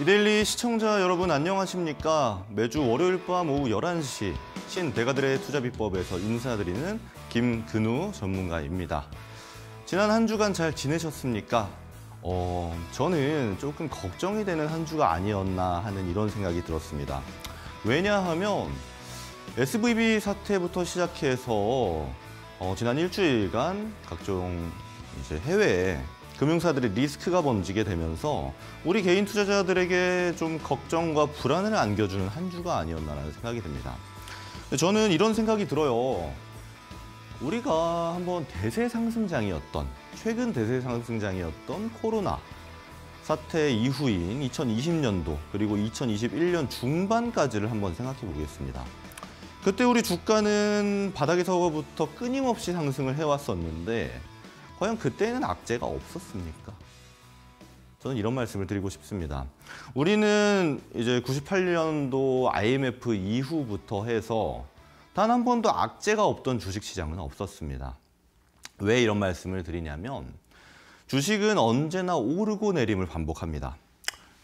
이데일리 시청자 여러분 안녕하십니까? 매주 월요일 밤 오후 11시 신대가들의 투자 비법에서 인사드리는 김근우 전문가입니다. 지난 한 주간 잘 지내셨습니까? 어, 저는 조금 걱정이 되는 한 주가 아니었나 하는 이런 생각이 들었습니다. 왜냐하면 SVB 사태부터 시작해서 어, 지난 일주일간 각종 이제 해외에 금융사들의 리스크가 번지게 되면서 우리 개인 투자자들에게 좀 걱정과 불안을 안겨주는 한 주가 아니었나라는 생각이 듭니다. 저는 이런 생각이 들어요. 우리가 한번 대세 상승장이었던 최근 대세 상승장이었던 코로나 사태 이후인 2020년도 그리고 2021년 중반까지를 한번 생각해 보겠습니다. 그때 우리 주가는 바닥에서부터 끊임없이 상승을 해왔었는데 과연 그때는 악재가 없었습니까? 저는 이런 말씀을 드리고 싶습니다. 우리는 이제 98년도 IMF 이후부터 해서 단 한 번도 악재가 없던 주식시장은 없었습니다. 왜 이런 말씀을 드리냐면 주식은 언제나 오르고 내림을 반복합니다.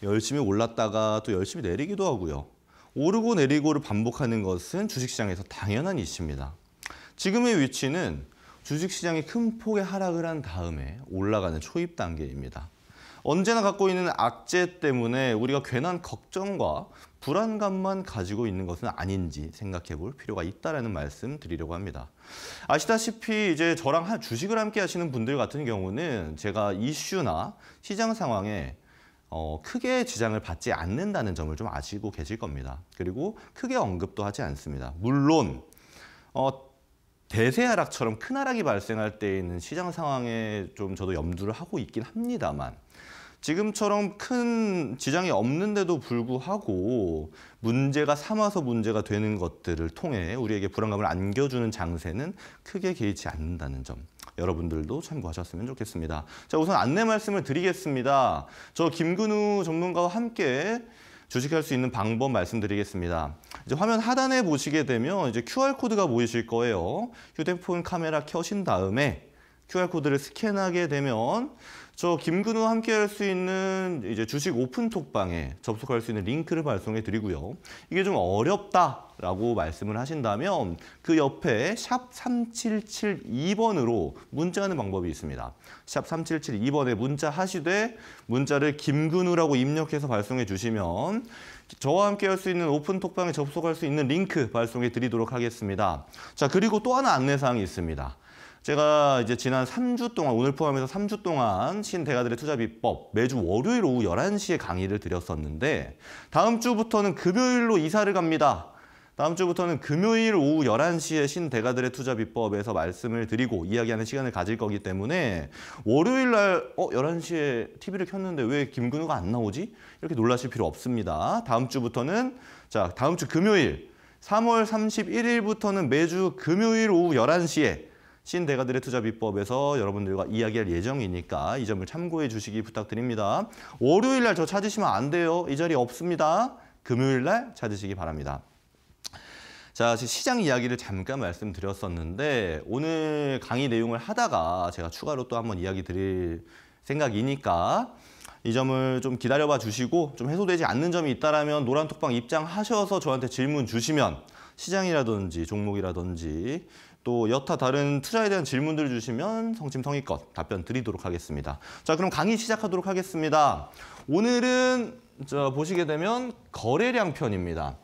열심히 올랐다가 또 열심히 내리기도 하고요. 오르고 내리고를 반복하는 것은 주식시장에서 당연한 이치입니다. 지금의 위치는 주식시장이 큰 폭의 하락을 한 다음에 올라가는 초입 단계입니다. 언제나 갖고 있는 악재 때문에 우리가 괜한 걱정과 불안감만 가지고 있는 것은 아닌지 생각해 볼 필요가 있다는 말씀 드리려고 합니다. 아시다시피 이제 저랑 주식을 함께 하시는 분들 같은 경우는 제가 이슈나 시장 상황에 어, 크게 지장을 받지 않는다는 점을 좀 아시고 계실 겁니다. 그리고 크게 언급도 하지 않습니다. 물론 어, 대세하락처럼 큰 하락이 발생할 때에는 시장 상황에 좀 저도 염두를 하고 있긴 합니다만 지금처럼 큰 지장이 없는데도 불구하고 문제가 삼아서 문제가 되는 것들을 통해 우리에게 불안감을 안겨주는 장세는 크게 개의치 않는다는 점 여러분들도 참고하셨으면 좋겠습니다. 자 우선 안내 말씀을 드리겠습니다. 저 김근우 전문가와 함께 주식할 수 있는 방법 말씀드리겠습니다. 이제 화면 하단에 보시게 되면 이제 QR코드가 보이실 거예요. 휴대폰 카메라 켜신 다음에 QR코드를 스캔하게 되면 저 김근우 함께할 수 있는 이제 주식 오픈톡방에 접속할 수 있는 링크를 발송해 드리고요. 이게 좀 어렵다라고 말씀을 하신다면 그 옆에 샵 3772번으로 문자하는 방법이 있습니다. 샵 3772번에 문자 하시되 문자를 김근우라고 입력해서 발송해 주시면 저와 함께 할 수 있는 오픈 톡방에 접속할 수 있는 링크 발송해 드리도록 하겠습니다. 자 그리고 또 하나 안내사항이 있습니다. 제가 이제 지난 3주 동안 오늘 포함해서 3주 동안 신대가들의 투자 비법 매주 월요일 오후 11시에 강의를 드렸었는데 다음 주부터는 금요일로 이사를 갑니다. 다음 주부터는 금요일 오후 11시에 신대가들의 투자 비법에서 말씀을 드리고 이야기하는 시간을 가질 거기 때문에 월요일 날 어, 11시에 TV를 켰는데 왜 김근우가 안 나오지? 이렇게 놀라실 필요 없습니다. 다음 주부터는 자, 다음 주 금요일 3월 31일부터는 매주 금요일 오후 11시에 신대가들의 투자 비법에서 여러분들과 이야기할 예정이니까 이 점을 참고해 주시기 부탁드립니다. 월요일 날 저 찾으시면 안 돼요. 이 자리 없습니다. 금요일 날 찾으시기 바랍니다. 자, 시장 이야기를 잠깐 말씀드렸었는데 오늘 강의 내용을 하다가 제가 추가로 또 한번 이야기 드릴 생각이니까 이 점을 좀 기다려봐 주시고 좀 해소되지 않는 점이 있다면 노란톡방 입장하셔서 저한테 질문 주시면 시장이라든지 종목이라든지 또 여타 다른 투자에 대한 질문들을 주시면 성심성의껏 답변 드리도록 하겠습니다. 자, 그럼 강의 시작하도록 하겠습니다. 오늘은 저 보시게 되면 거래량 편입니다.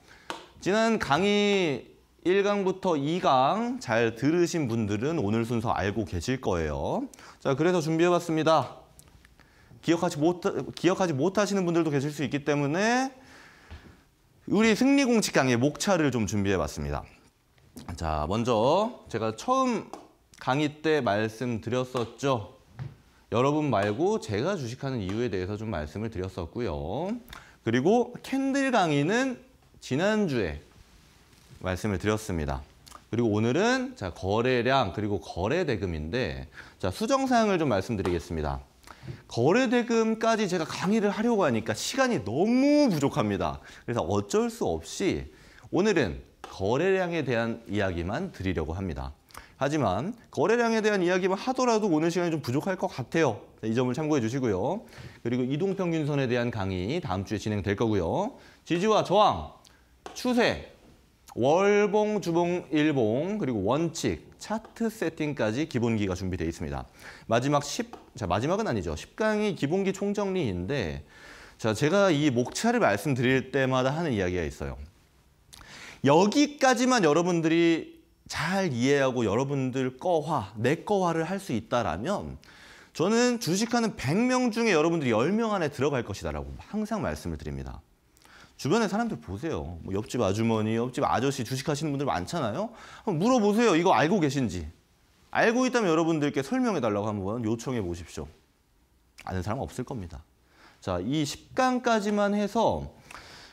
지난 강의 1강부터 2강 잘 들으신 분들은 오늘 순서 알고 계실 거예요. 자, 그래서 준비해봤습니다. 기억하지 못 기억하지 못하시는 분들도 계실 수 있기 때문에 우리 승리 공칙 강의 목차를 좀 준비해봤습니다. 자, 먼저 제가 처음 강의 때 말씀드렸었죠. 여러분 말고 제가 주식하는 이유에 대해서 좀 말씀을 드렸었고요. 그리고 캔들 강의는 지난주에 말씀을 드렸습니다. 그리고 오늘은 자 거래량 그리고 거래대금인데 자 수정사항을 좀 말씀드리겠습니다. 거래대금까지 제가 강의를 하려고 하니까 시간이 너무 부족합니다. 그래서 어쩔 수 없이 오늘은 거래량에 대한 이야기만 드리려고 합니다. 하지만 거래량에 대한 이야기만 하더라도 오늘 시간이 좀 부족할 것 같아요. 네, 이 점을 참고해 주시고요. 그리고 이동평균선에 대한 강의 다음 주에 진행될 거고요. 지지와 저항, 추세, 월봉, 주봉, 일봉, 그리고 원칙, 차트 세팅까지 기본기가 준비되어 있습니다. 마지막 10, 자 마지막은 아니죠. 10강이 기본기 총정리인데 자 제가 이 목차를 말씀드릴 때마다 하는 이야기가 있어요. 여기까지만 여러분들이 잘 이해하고 여러분들 거화, 내 거화를 할 수 있다라면 저는 주식하는 100명 중에 여러분들이 10명 안에 들어갈 것이다라고 항상 말씀을 드립니다. 주변에 사람들 보세요. 뭐 옆집 아주머니, 옆집 아저씨 주식하시는 분들 많잖아요. 물어보세요. 이거 알고 계신지. 알고 있다면 여러분들께 설명해달라고 한번 요청해 보십시오. 아는 사람 없을 겁니다. 자, 이 10강까지만 해서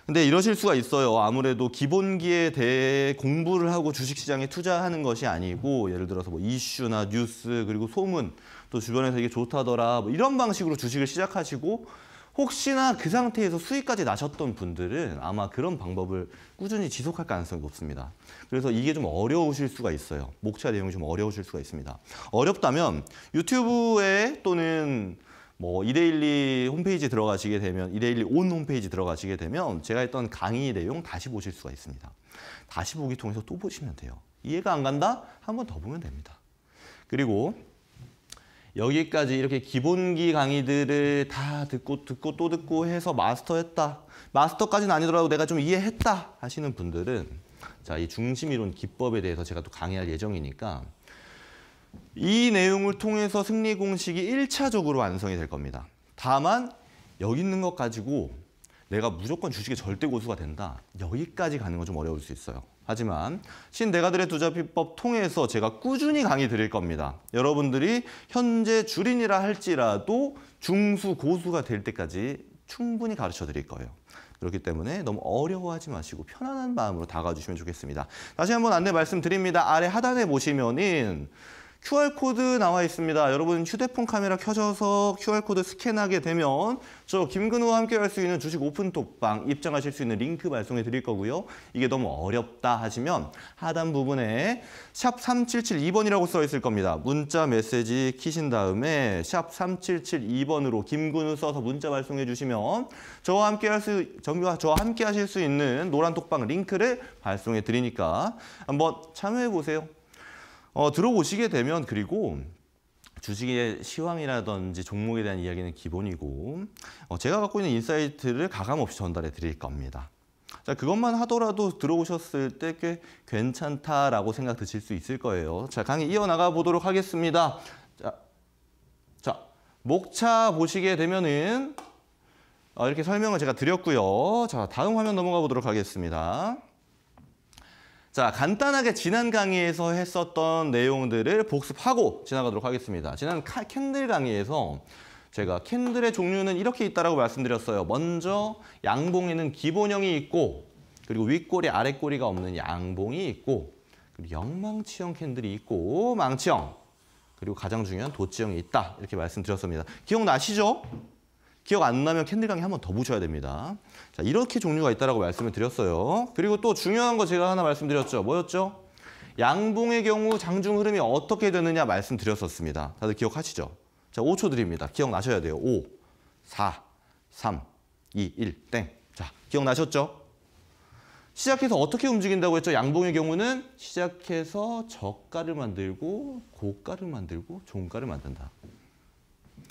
근데 이러 실수가 있어요. 아무래도 기본기에 대해 공부를 하고 주식시장에 투자하는 것이 아니고 예를 들어서 뭐 이슈나 뉴스 그리고 소문 또 주변에서 이게 좋다더라 뭐 이런 방식으로 주식을 시작하시고 혹시나 그 상태에서 수익까지 나셨던 분들은 아마 그런 방법을 꾸준히 지속할 가능성이 높습니다. 그래서 이게 좀 어려우실 수가 있어요. 목차 내용이 좀 어려우실 수가 있습니다. 어렵다면 유튜브에 또는 뭐 이데일리 홈페이지 들어가시게 되면 이데일리 온 홈페이지 들어가시게 되면 제가 했던 강의 내용 다시 보실 수가 있습니다. 다시 보기 통해서 또 보시면 돼요. 이해가 안 간다? 한 번 더 보면 됩니다. 그리고 여기까지 이렇게 기본기 강의들을 다 듣고 듣고 또 듣고 해서 마스터했다. 마스터까지는 아니더라도 내가 좀 이해했다 하시는 분들은 자, 이 중심이론 기법에 대해서 제가 또 강의할 예정이니까 이 내용을 통해서 승리 공식이 1차적으로 완성이 될 겁니다. 다만 여기 있는 것 가지고 내가 무조건 주식의 절대 고수가 된다. 여기까지 가는 건 좀 어려울 수 있어요. 하지만 신대가들의 투자비법 통해서 제가 꾸준히 강의 드릴 겁니다. 여러분들이 현재 주린이라 할지라도 중수 고수가 될 때까지 충분히 가르쳐 드릴 거예요. 그렇기 때문에 너무 어려워하지 마시고 편안한 마음으로 다가주시면 와 좋겠습니다. 다시 한번 안내 말씀드립니다. 아래 하단에 보시면은 QR코드 나와 있습니다. 여러분 휴대폰 카메라 켜져서 QR코드 스캔하게 되면 저 김근우와 함께 할 수 있는 주식 오픈톡방 입장하실 수 있는 링크 발송해 드릴 거고요. 이게 너무 어렵다 하시면 하단 부분에 샵 3772번이라고 써 있을 겁니다. 문자 메시지 키신 다음에 샵 3772번으로 김근우 써서 문자 발송해 주시면 저와 함께 할 수, 저와 함께 하실 수 있는 노란 톡방 링크를 발송해 드리니까 한번 참여해 보세요. 어, 들어보시게 되면 그리고 주식의 시황이라든지 종목에 대한 이야기는 기본이고 어, 제가 갖고 있는 인사이트를 가감없이 전달해 드릴 겁니다. 자, 그것만 하더라도 들어오셨을 때 꽤 괜찮다라고 생각 드실 수 있을 거예요. 자, 강의 이어나가 보도록 하겠습니다. 자, 자 목차 보시게 되면은 어, 이렇게 설명을 제가 드렸고요. 자, 다음 화면 넘어가 보도록 하겠습니다. 자, 간단하게 지난 강의에서 했었던 내용들을 복습하고 지나가도록 하겠습니다. 지난 카, 캔들 강의에서 제가 캔들의 종류는 이렇게 있다라고 말씀드렸어요. 먼저 양봉에는 기본형이 있고 그리고 윗꼬리 아랫꼬리가 없는 양봉이 있고 그리고 영망치형 캔들이 있고 망치형 그리고 가장 중요한 도치형이 있다 이렇게 말씀드렸습니다. 기억나시죠? 기억 안 나면 캔들 강의 한번 더 보셔야 됩니다. 자, 이렇게 종류가 있다라고 말씀을 드렸어요. 그리고 또 중요한 거 제가 하나 말씀드렸죠. 뭐였죠? 양봉의 경우 장중 흐름이 어떻게 되느냐 말씀드렸었습니다. 다들 기억하시죠? 자, 5초 드립니다. 기억나셔야 돼요. 5, 4, 3, 2, 1, 땡. 자, 기억나셨죠? 시작해서 어떻게 움직인다고 했죠? 양봉의 경우는 시작해서 저가를 만들고 고가를 만들고 종가를 만든다.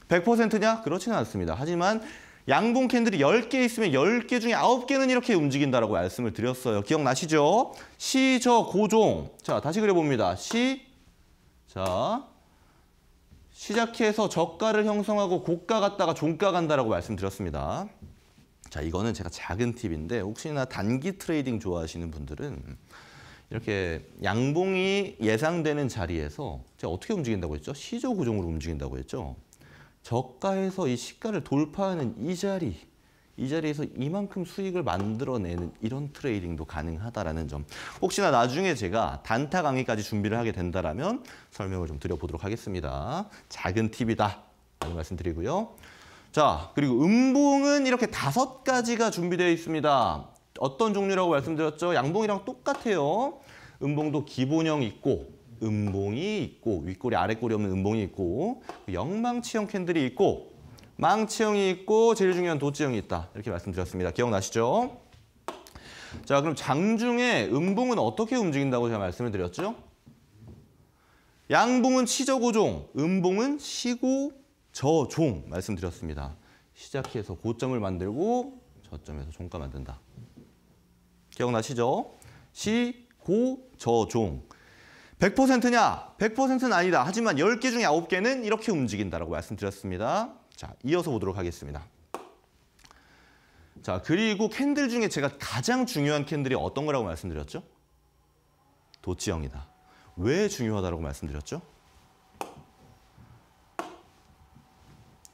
100%냐? 그렇지는 않습니다. 하지만 양봉 캔들이 10개 있으면 10개 중에 9개는 이렇게 움직인다라고 말씀을 드렸어요. 기억나시죠? 시, 저, 고종. 자, 다시 그려봅니다. 시, 자, 시작해서 저가를 형성하고 고가 갔다가 종가 간다라고 말씀드렸습니다. 자, 이거는 제가 작은 팁인데 혹시나 단기 트레이딩 좋아하시는 분들은 이렇게 양봉이 예상되는 자리에서 제가 어떻게 움직인다고 했죠? 시저 고정으로 움직인다고 했죠? 저가에서 이 시가를 돌파하는 이 자리 이 자리에서 이만큼 수익을 만들어내는 이런 트레이딩도 가능하다라는 점. 혹시나 나중에 제가 단타 강의까지 준비를 하게 된다면 설명을 좀 드려보도록 하겠습니다. 작은 팁이다. 라는 말씀 드리고요. 자, 그리고 음봉은 이렇게 다섯 가지가 준비되어 있습니다. 어떤 종류라고 말씀드렸죠? 양봉이랑 똑같아요. 음봉도 기본형 있고 음봉이 있고 윗꼬리 아랫꼬리 없는 음봉이 있고 그 영망치형 캔들이 있고 망치형이 있고 제일 중요한 도치형이 있다. 이렇게 말씀드렸습니다. 기억나시죠? 자, 그럼 장중에 음봉은 어떻게 움직인다고 제가 말씀을 드렸죠? 양봉은 치저고종, 음봉은 시고 저종 말씀드렸습니다. 시작해서 고점을 만들고 저점에서 종가 만든다. 기억나시죠? 시, 고, 저, 종. 100%냐? 100%는 아니다. 하지만 10개 중에 9개는 이렇게 움직인다라고 말씀드렸습니다. 자, 이어서 보도록 하겠습니다. 자, 그리고 캔들 중에 제가 가장 중요한 캔들이 어떤 거라고 말씀드렸죠? 도치형이다. 왜 중요하다고 말씀드렸죠?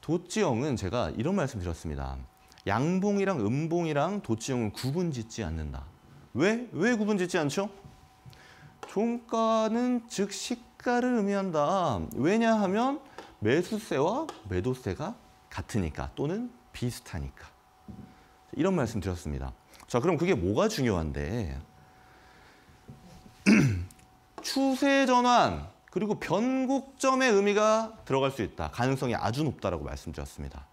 도치형은 제가 이런 말씀 드렸습니다. 양봉이랑 음봉이랑 도치형은 구분 짓지 않는다. 왜? 왜 구분 짓지 않죠? 종가는 즉 시가를 의미한다. 왜냐하면 매수세와 매도세가 같으니까 또는 비슷하니까. 이런 말씀 드렸습니다. 자, 그럼 그게 뭐가 중요한데 추세 전환 그리고 변곡점의 의미가 들어갈 수 있다. 가능성이 아주 높다라고 말씀드렸습니다.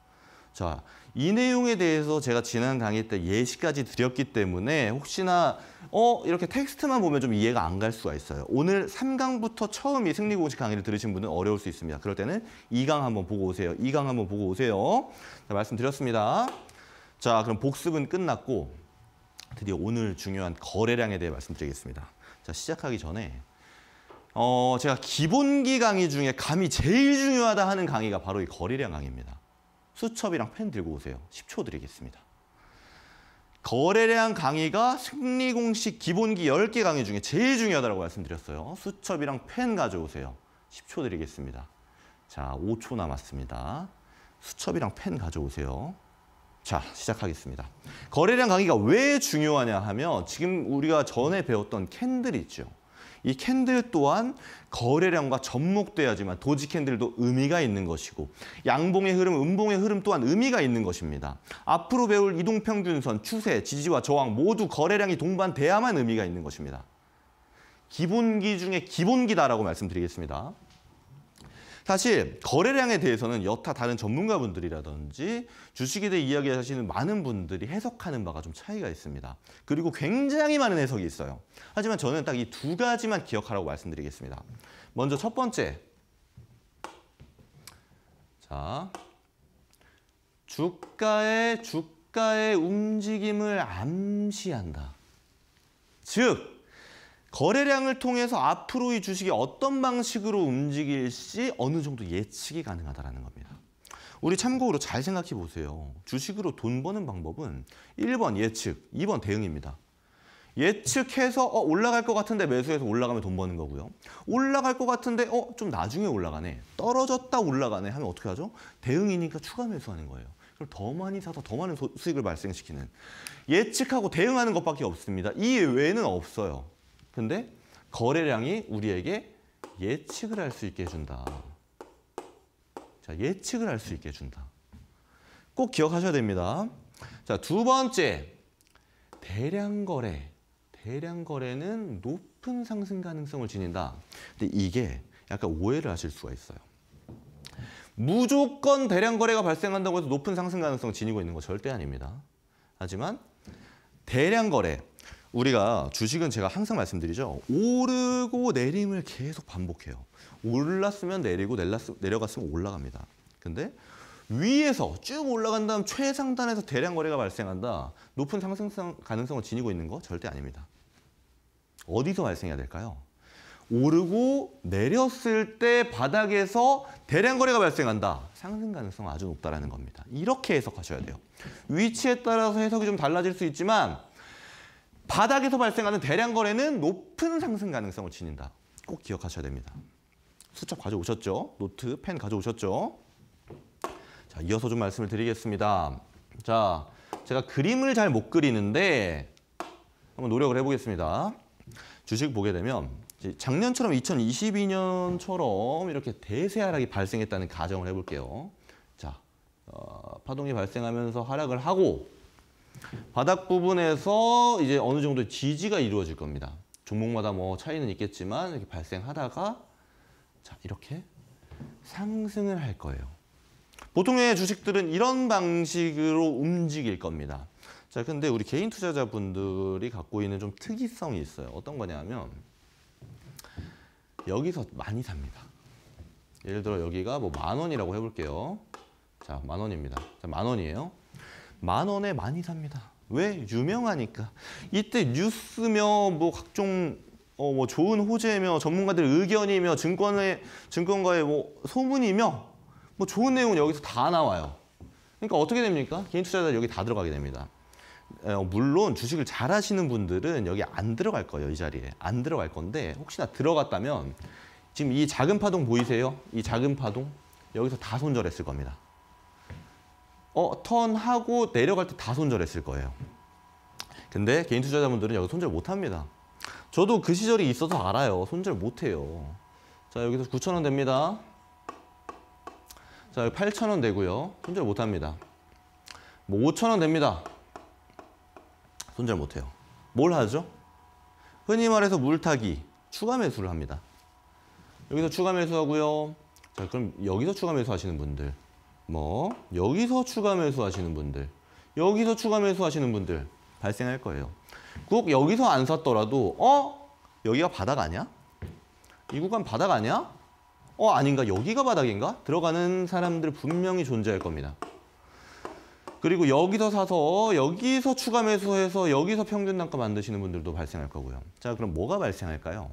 자, 이 내용에 대해서 제가 지난 강의 때 예시까지 드렸기 때문에 혹시나 어 이렇게 텍스트만 보면 좀 이해가 안 갈 수가 있어요. 오늘 3강부터 처음 이 승리 공식 강의를 들으신 분은 어려울 수 있습니다. 그럴 때는 2강 한번 보고 오세요. 2강 한번 보고 오세요. 자, 말씀드렸습니다. 자, 그럼 복습은 끝났고 드디어 오늘 중요한 거래량에 대해 말씀드리겠습니다. 자, 시작하기 전에 어, 제가 기본기 강의 중에 감이 제일 중요하다 하는 강의가 바로 이 거래량 강의입니다. 수첩이랑 펜 들고 오세요. 10초 드리겠습니다. 거래량 강의가 승리 공식 기본기 10개 강의 중에 제일 중요하다고 말씀드렸어요. 수첩이랑 펜 가져오세요. 10초 드리겠습니다. 자, 5초 남았습니다. 수첩이랑 펜 가져오세요. 자, 시작하겠습니다. 거래량 강의가 왜 중요하냐 하면 지금 우리가 전에 배웠던 캔들 있죠. 이 캔들 또한 거래량과 접목돼야지만 도지 캔들도 의미가 있는 것이고 양봉의 흐름, 음봉의 흐름 또한 의미가 있는 것입니다. 앞으로 배울 이동평균선, 추세, 지지와 저항 모두 거래량이 동반돼야만 의미가 있는 것입니다. 기본기 중에 기본기다라고 말씀드리겠습니다. 사실 거래량에 대해서는 여타 다른 전문가분들이라든지 주식에 대해 이야기하시는 많은 분들이 해석하는 바가 좀 차이가 있습니다. 그리고 굉장히 많은 해석이 있어요. 하지만 저는 딱 이 두 가지만 기억하라고 말씀드리겠습니다. 먼저 첫 번째. 자, 주가의 주가의 움직임을 암시한다. 즉 거래량을 통해서 앞으로 의 주식이 어떤 방식으로 움직일지 어느 정도 예측이 가능하다는 겁니다. 우리 참고로 잘 생각해 보세요. 주식으로 돈 버는 방법은 1번 예측, 2번 대응입니다. 예측해서 어, 올라갈 것 같은데 매수해서 올라가면 돈 버는 거고요. 올라갈 것 같은데 어, 좀 나중에 올라가네. 떨어졌다 올라가네 하면 어떻게 하죠? 대응이니까 추가 매수하는 거예요. 그럼 더 많이 사서 더 많은 수익을 발생시키는 예측하고 대응하는 것밖에 없습니다. 이 외에는 없어요. 근데 거래량이 우리에게 예측을 할 수 있게 해준다. 자, 예측을 할 수 있게 해준다. 꼭 기억하셔야 됩니다. 자, 두 번째. 대량 거래. 대량 거래는 높은 상승 가능성을 지닌다. 근데 이게 약간 오해를 하실 수가 있어요. 무조건 대량 거래가 발생한다고 해서 높은 상승 가능성을 지니고 있는 거 절대 아닙니다. 하지만 대량 거래, 우리가 주식은 제가 항상 말씀드리죠. 오르고 내림을 계속 반복해요. 올랐으면 내리고 내려갔으면 올라갑니다. 근데 위에서 쭉 올라간 다음 최상단에서 대량 거래가 발생한다. 높은 상승성 가능성을 지니고 있는 거 절대 아닙니다. 어디서 발생해야 될까요? 오르고 내렸을 때 바닥에서 대량 거래가 발생한다. 상승 가능성 아주 높다라는 겁니다. 이렇게 해석하셔야 돼요. 위치에 따라서 해석이 좀 달라질 수 있지만 바닥에서 발생하는 대량 거래는 높은 상승 가능성을 지닌다. 꼭 기억하셔야 됩니다. 수첩 가져오셨죠? 노트, 펜 가져오셨죠? 자, 이어서 좀 말씀을 드리겠습니다. 자, 제가 그림을 잘 못 그리는데 한번 노력을 해보겠습니다. 주식 보게 되면 작년처럼 2022년처럼 이렇게 대세 하락이 발생했다는 가정을 해볼게요. 자, 어, 파동이 발생하면서 하락을 하고 바닥 부분에서 이제 어느 정도 지지가 이루어질 겁니다. 종목마다 뭐 차이는 있겠지만 이렇게 발생하다가 자 이렇게 상승을 할 거예요. 보통의 주식들은 이런 방식으로 움직일 겁니다. 자, 근데 우리 개인 투자자분들이 갖고 있는 좀 특이성이 있어요. 어떤 거냐면 여기서 많이 삽니다. 예를 들어 여기가 뭐 만 원이라고 해볼게요. 자, 만 원입니다. 자, 만 원이에요. 만 원에 많이 삽니다. 왜? 유명하니까. 이때 뉴스며 뭐 각종 어, 뭐 좋은 호재며 전문가들 의견이며 증권의 증권가의 뭐 소문이며 뭐 좋은 내용은 여기서 다 나와요. 그러니까 어떻게 됩니까? 개인 투자자 여기 다 들어가게 됩니다. 어, 물론 주식을 잘 하시는 분들은 여기 안 들어갈 거예요. 이 자리에. 안 들어갈 건데 혹시나 들어갔다면 지금 이 작은 파동 보이세요? 이 작은 파동 여기서 다 손절했을 겁니다. 어, 턴하고 내려갈 때 다 손절했을 거예요. 근데 개인 투자자분들은 여기 손절 못합니다. 저도 그 시절이 있어서 알아요. 손절 못해요. 자 여기서 9,000원 됩니다. 자 8,000원 되고요. 손절 못합니다. 뭐 5,000원 됩니다. 손절 못해요. 뭘 하죠? 흔히 말해서 물타기, 추가 매수를 합니다. 여기서 추가 매수하고요. 자 그럼 여기서 추가 매수하시는 분들 뭐 여기서 추가 매수하시는 분들 여기서 추가 매수하시는 분들 발생할 거예요. 꼭 여기서 안 샀더라도 어? 여기가 바닥 아니야? 이 구간 바닥 아니야? 어 아닌가 여기가 바닥인가? 들어가는 사람들 분명히 존재할 겁니다. 그리고 여기서 사서 여기서 추가 매수해서 여기서 평균 단가 만드시는 분들도 발생할 거고요. 자 그럼 뭐가 발생할까요?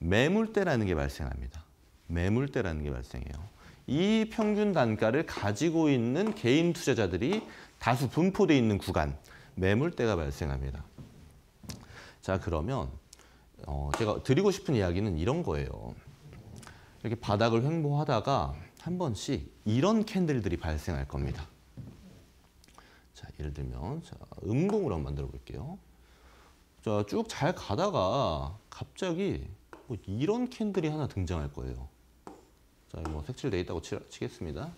매물대라는 게 발생합니다. 매물대라는 게 발생해요. 이 평균 단가를 가지고 있는 개인 투자자들이 다수 분포돼 있는 구간, 매물대가 발생합니다. 자, 그러면 어, 제가 드리고 싶은 이야기는 이런 거예요. 이렇게 바닥을 횡보하다가 한 번씩 이런 캔들들이 발생할 겁니다. 자, 예를 들면 자, 음봉으로 한번 만들어 볼게요. 자, 쭉잘 가다가 갑자기 뭐 이런 캔들이 하나 등장할 거예요. 자, 뭐 색칠돼 있다고 치, 치겠습니다. 자,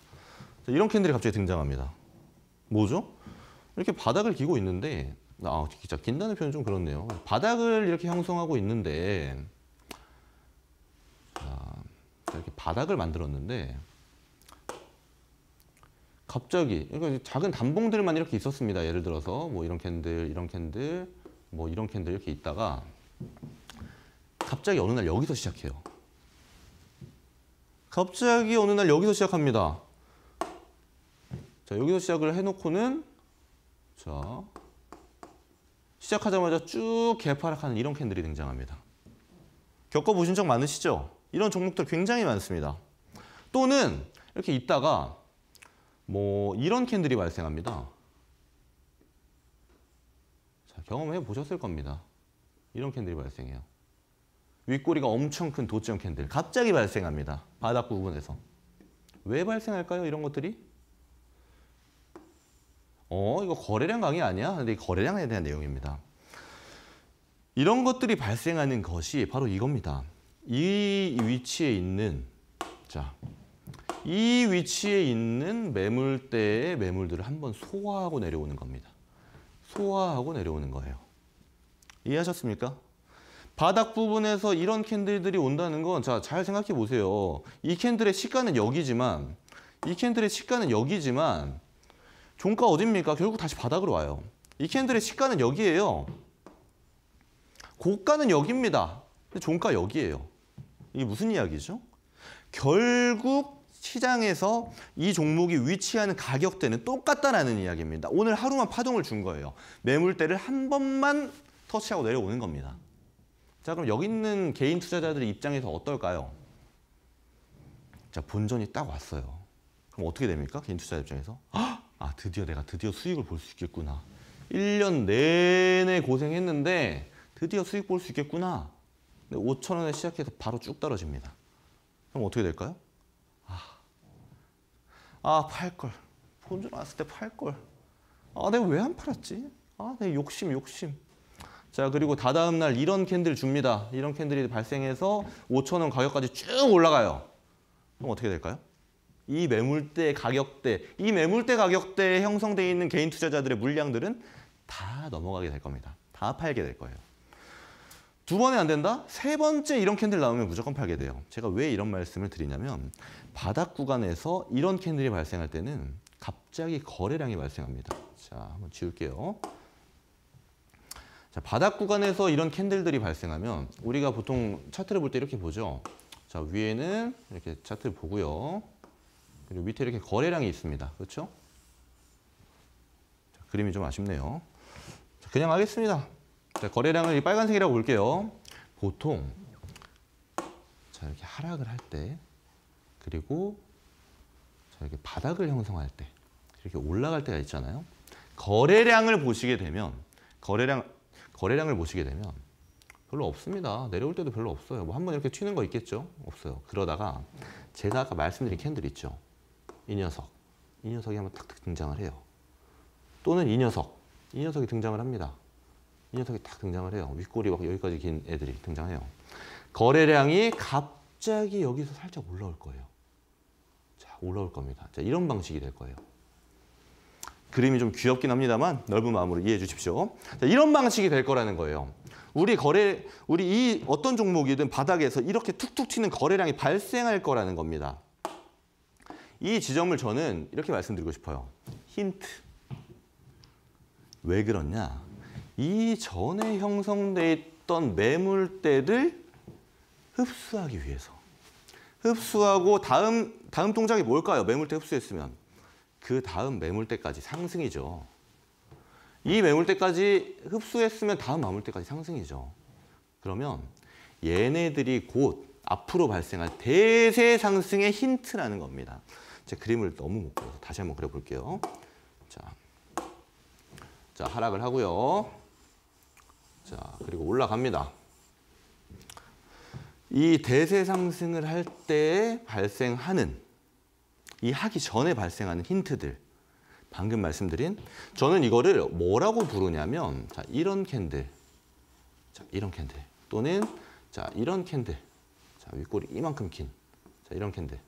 이런 캔들이 갑자기 등장합니다. 뭐죠? 이렇게 바닥을 기고 있는데 아, 진짜 긴다는 표현 좀 그렇네요. 바닥을 이렇게 형성하고 있는데 자, 이렇게 바닥을 만들었는데 갑자기 그러니까 작은 단봉들만 이렇게 있었습니다. 예를 들어서 뭐 이런 캔들, 이런 캔들, 뭐 이런 캔들 이렇게 있다가 갑자기 어느 날 여기서 시작해요. 갑자기 어느 날 여기서 시작합니다. 자, 여기서 시작을 해놓고는 자 시작하자마자 쭉 개파락하는 이런 캔들이 등장합니다. 겪어보신 적 많으시죠? 이런 종목들 굉장히 많습니다. 또는 이렇게 있다가 뭐 이런 캔들이 발생합니다. 자, 경험해 보셨을 겁니다. 이런 캔들이 발생해요. 윗꼬리가 엄청 큰 도점 캔들 갑자기 발생합니다. 바닥 부분에서. 왜 발생할까요? 이런 것들이? 어, 이거 거래량 강의 아니야? 근데 거래량에 대한 내용입니다. 이런 것들이 발생하는 것이 바로 이겁니다. 이 위치에 있는 자, 이 위치에 있는 매물대의 매물들을 한번 소화하고 내려오는 겁니다. 소화하고 내려오는 거예요. 이해하셨습니까? 바닥 부분에서 이런 캔들들이 온다는 건 자 잘 생각해 보세요. 이 캔들의 시가는 여기지만 이 캔들의 시가는 여기지만 종가 어딥니까? 결국 다시 바닥으로 와요. 이 캔들의 시가는 여기예요. 고가는 여기입니다. 종가 여기예요. 이게 무슨 이야기죠? 결국 시장에서 이 종목이 위치하는 가격대는 똑같다라는 이야기입니다. 오늘 하루만 파동을 준 거예요. 매물대를 한 번만 터치하고 내려오는 겁니다. 자 그럼 여기 있는 개인 투자자들의 입장에서 어떨까요? 자 본전이 딱 왔어요. 그럼 어떻게 됩니까? 개인 투자자 입장에서 아 드디어 내가 드디어 수익을 볼 수 있겠구나. 1년 내내 고생했는데 드디어 수익 볼 수 있겠구나. 5천 원에 시작해서 바로 쭉 떨어집니다. 그럼 어떻게 될까요? 아, 아 팔걸. 본전 왔을 때 팔걸. 아 내가 왜 안 팔았지? 아 내 욕심 욕심. 자 그리고 다다음 날 이런 캔들 줍니다. 이런 캔들이 발생해서 5천 원 가격까지 쭉 올라가요. 그럼 어떻게 될까요? 이 매물대 가격대, 이 매물대 가격대에 형성되어 있는 개인 투자자들의 물량들은 다 넘어가게 될 겁니다. 다 팔게 될 거예요. 두 번에 안 된다? 세 번째 이런 캔들 나오면 무조건 팔게 돼요. 제가 왜 이런 말씀을 드리냐면 바닥 구간에서 이런 캔들이 발생할 때는 갑자기 거래량이 발생합니다. 자, 한번 지울게요. 자, 바닥 구간에서 이런 캔들들이 발생하면 우리가 보통 차트를 볼 때 이렇게 보죠. 자, 위에는 이렇게 차트를 보고요. 그리고 밑에 이렇게 거래량이 있습니다. 그렇죠? 자, 그림이 좀 아쉽네요. 자, 그냥 하겠습니다. 자, 거래량을 이 빨간색이라고 볼게요. 보통 자, 이렇게 하락을 할 때 그리고 자, 이렇게 바닥을 형성할 때 이렇게 올라갈 때가 있잖아요. 거래량을 보시게 되면 거래량 거래량을 보시게 되면 별로 없습니다. 내려올 때도 별로 없어요. 뭐한번 이렇게 튀는 거 있겠죠? 없어요. 그러다가 제가 아까 말씀드린 캔들 있죠? 이 녀석. 이 녀석이 한번 탁탁 등장을 해요. 또는 이 녀석. 이 녀석이 등장을 합니다. 이 녀석이 탁 등장을 해요. 윗골이 막 여기까지 긴 애들이 등장해요. 거래량이 갑자기 여기서 살짝 올라올 거예요. 자, 올라올 겁니다. 자, 이런 방식이 될 거예요. 그림이 좀 귀엽긴 합니다만 넓은 마음으로 이해해 주십시오. 자, 이런 방식이 될 거라는 거예요. 우리 거래, 우리 이 어떤 종목이든 바닥에서 이렇게 툭툭 튀는 거래량이 발생할 거라는 겁니다. 이 지점을 저는 이렇게 말씀드리고 싶어요. 힌트. 왜 그렇냐? 이 전에 형성돼 있던 매물대를 흡수하기 위해서. 흡수하고 다음 다음 동작이 뭘까요? 매물대 흡수했으면. 그 다음 매물대까지 상승이죠. 이 매물대까지 흡수했으면 다음 매물대까지 상승이죠. 그러면 얘네들이 곧 앞으로 발생할 대세 상승의 힌트라는 겁니다. 제 그림을 너무 못 그려서 다시 한번 그려볼게요. 자, 자 하락을 하고요. 자 그리고 올라갑니다. 이 대세 상승을 할 때 발생하는 이 하기 전에 발생하는 힌트들 방금 말씀드린 저는 이거를 뭐라고 부르냐면 자, 이런 캔들 자, 이런 캔들 또는 자, 이런 캔들 자, 윗골이 이만큼 긴 자, 이런 캔들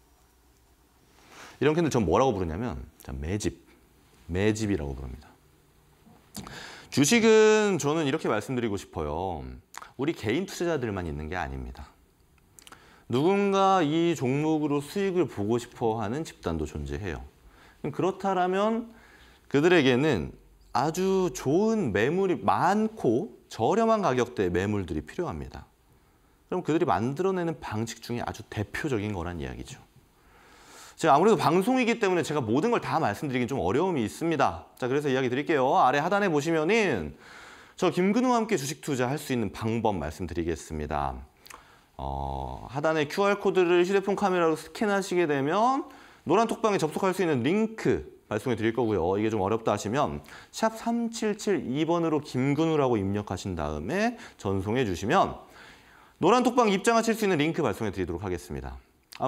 이런 캔들 전 뭐라고 부르냐면 자, 매집 매집이라고 부릅니다 주식은 저는 이렇게 말씀드리고 싶어요 우리 개인 투자자들만 있는 게 아닙니다 누군가 이 종목으로 수익을 보고 싶어 하는 집단도 존재해요. 그렇다면 그들에게는 아주 좋은 매물이 많고 저렴한 가격대의 매물들이 필요합니다. 그럼 그들이 만들어내는 방식 중에 아주 대표적인 거란 이야기죠. 제가 아무래도 방송이기 때문에 제가 모든 걸 다 말씀드리긴 좀 어려움이 있습니다. 자, 그래서 이야기 드릴게요. 아래 하단에 보시면은 저 김근우와 함께 주식 투자할 수 있는 방법 말씀드리겠습니다. 어, 하단에 QR코드를 휴대폰 카메라로 스캔하시게 되면 노란 톡방에 접속할 수 있는 링크 발송해 드릴 거고요. 이게 좀 어렵다 하시면 샵 3772번으로 김근우라고 입력하신 다음에 전송해 주시면 노란 톡방 입장하실 수 있는 링크 발송해 드리도록 하겠습니다.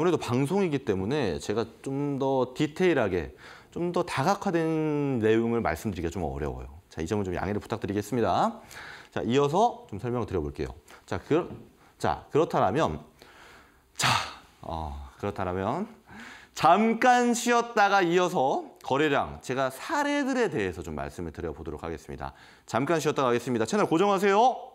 아무래도 방송이기 때문에 제가 좀 더 디테일하게 좀 더 다각화된 내용을 말씀드리기가 좀 어려워요. 자, 이 점은 좀 양해를 부탁드리겠습니다. 자, 이어서 좀 설명을 드려볼게요. 자, 그, 자, 그렇다면, 자, 어, 그렇다면, 잠깐 쉬었다가 이어서 거래량, 제가 사례들에 대해서 좀 말씀을 드려보도록 하겠습니다. 잠깐 쉬었다가 하겠습니다. 채널 고정하세요.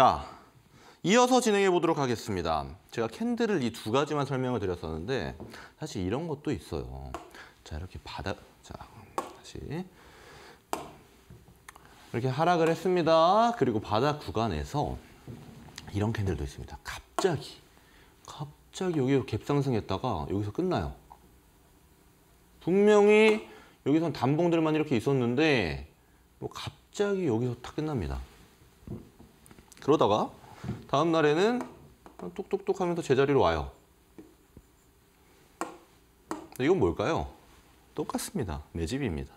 자, 이어서 진행해 보도록 하겠습니다. 제가 캔들을 이 두 가지만 설명을 드렸었는데 사실 이런 것도 있어요. 자, 이렇게 바닥, 자, 다시 이렇게 하락을 했습니다. 그리고 바닥 구간에서 이런 캔들도 있습니다. 갑자기, 갑자기 여기 서 갭상승했다가 여기서 끝나요. 분명히 여기선 단봉들만 이렇게 있었는데 뭐 갑자기 여기서 탁 끝납니다. 그러다가 다음 날에는 똑똑똑 하면서 제자리로 와요. 이건 뭘까요? 똑같습니다. 매집입니다.